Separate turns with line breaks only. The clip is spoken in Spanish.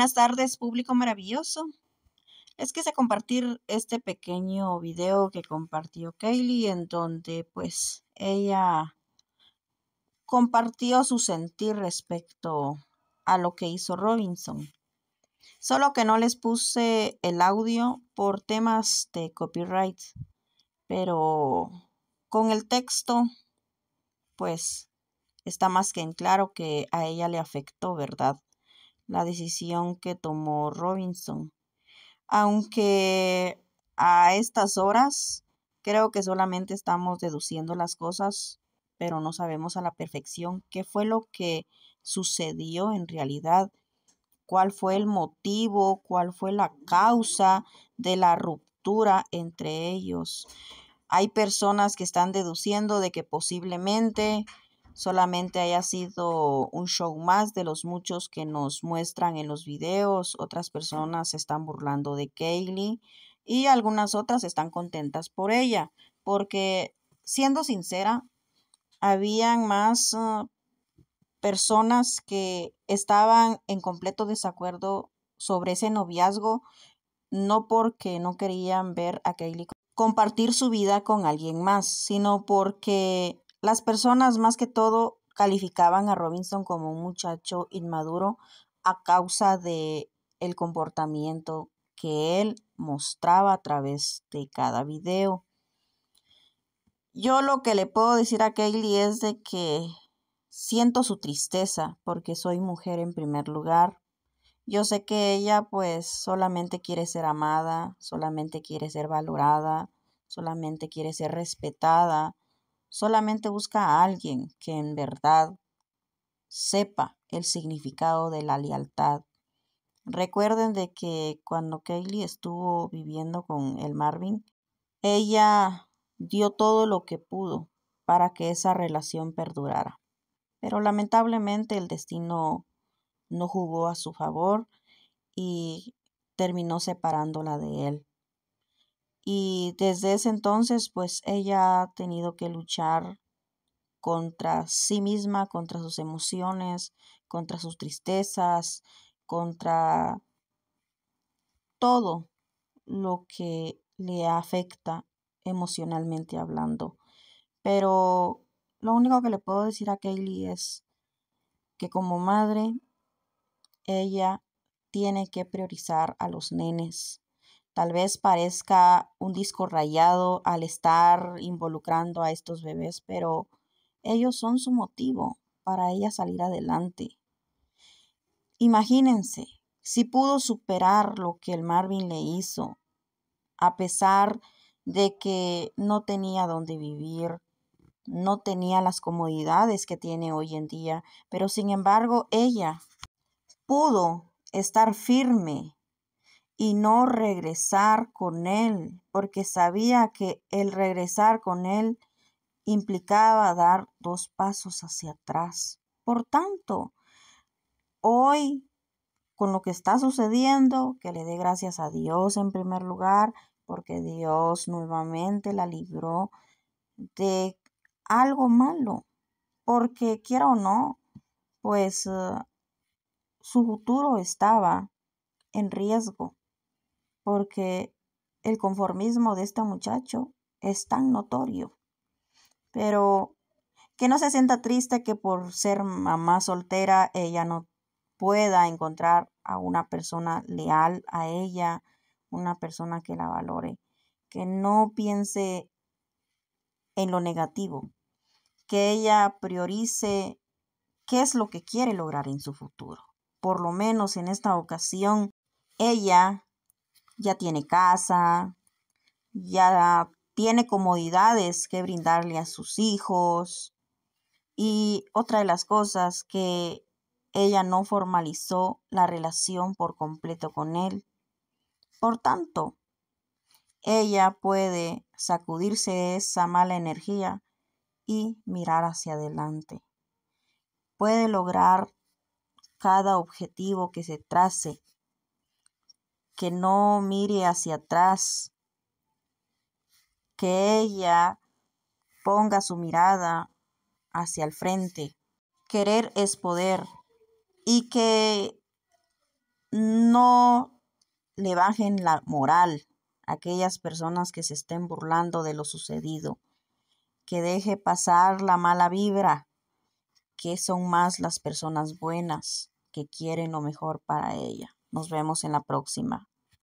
Buenas tardes, público maravilloso. Es que se compartir este pequeño video que compartió Kaylee, en donde pues ella compartió su sentir respecto a lo que hizo Robinson. Solo que no les puse el audio por temas de copyright, pero con el texto, pues está más que en claro que a ella le afectó, ¿verdad? la decisión que tomó Robinson. Aunque a estas horas creo que solamente estamos deduciendo las cosas, pero no sabemos a la perfección qué fue lo que sucedió en realidad, cuál fue el motivo, cuál fue la causa de la ruptura entre ellos. Hay personas que están deduciendo de que posiblemente solamente haya sido un show más de los muchos que nos muestran en los videos. Otras personas están burlando de Kaylee y algunas otras están contentas por ella, porque siendo sincera, habían más ah, personas que estaban en completo desacuerdo sobre ese noviazgo, no porque no querían ver a Kaylee compartir su vida con alguien más, sino porque las personas más que todo calificaban a Robinson como un muchacho inmaduro a causa de el comportamiento que él mostraba a través de cada video. Yo lo que le puedo decir a Kaylee es de que siento su tristeza porque soy mujer en primer lugar. Yo sé que ella pues solamente quiere ser amada, solamente quiere ser valorada, solamente quiere ser respetada Solamente busca a alguien que en verdad sepa el significado de la lealtad. Recuerden de que cuando Kaylee estuvo viviendo con el Marvin, ella dio todo lo que pudo para que esa relación perdurara. Pero lamentablemente el destino no jugó a su favor y terminó separándola de él. Y desde ese entonces, pues ella ha tenido que luchar contra sí misma, contra sus emociones, contra sus tristezas, contra todo lo que le afecta emocionalmente hablando. Pero lo único que le puedo decir a Kaylee es que como madre, ella tiene que priorizar a los nenes, Tal vez parezca un disco rayado al estar involucrando a estos bebés, pero ellos son su motivo para ella salir adelante. Imagínense, si pudo superar lo que el Marvin le hizo, a pesar de que no tenía dónde vivir, no tenía las comodidades que tiene hoy en día, pero sin embargo ella pudo estar firme y no regresar con él, porque sabía que el regresar con él implicaba dar dos pasos hacia atrás. Por tanto, hoy, con lo que está sucediendo, que le dé gracias a Dios en primer lugar, porque Dios nuevamente la libró de algo malo, porque quiera o no, pues eh, su futuro estaba en riesgo porque el conformismo de este muchacho es tan notorio. Pero que no se sienta triste que por ser mamá soltera ella no pueda encontrar a una persona leal a ella, una persona que la valore, que no piense en lo negativo, que ella priorice qué es lo que quiere lograr en su futuro. Por lo menos en esta ocasión, ella ya tiene casa, ya tiene comodidades que brindarle a sus hijos. Y otra de las cosas que ella no formalizó la relación por completo con él. Por tanto, ella puede sacudirse esa mala energía y mirar hacia adelante. Puede lograr cada objetivo que se trace que no mire hacia atrás, que ella ponga su mirada hacia el frente. Querer es poder y que no le bajen la moral a aquellas personas que se estén burlando de lo sucedido, que deje pasar la mala vibra, que son más las personas buenas que quieren lo mejor para ella. Nos vemos en la próxima.